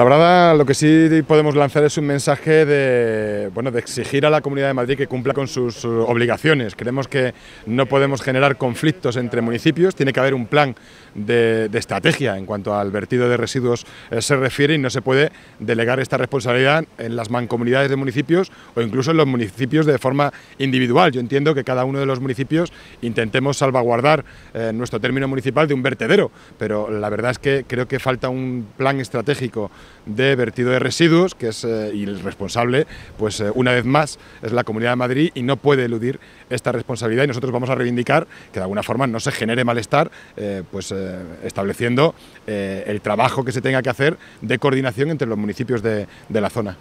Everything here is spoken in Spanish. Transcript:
La verdad, lo que sí podemos lanzar es un mensaje de, bueno, de exigir a la Comunidad de Madrid que cumpla con sus eh, obligaciones. Creemos que no podemos generar conflictos entre municipios, tiene que haber un plan de, estrategia en cuanto al vertido de residuos eh, se refiere y no se puede delegar esta responsabilidad en las mancomunidades de municipios o incluso en los municipios de forma individual. Yo entiendo que cada uno de los municipios intentemos salvaguardar eh, nuestro término municipal de un vertedero, pero la verdad es que creo que falta un plan estratégico de vertido de residuos, que es y eh, el responsable, pues eh, una vez más es la Comunidad de Madrid y no puede eludir esta responsabilidad y nosotros vamos a reivindicar que de alguna forma no se genere malestar, eh, pues estableciendo el trabajo que se tenga que hacer de coordinación entre los municipios de la zona.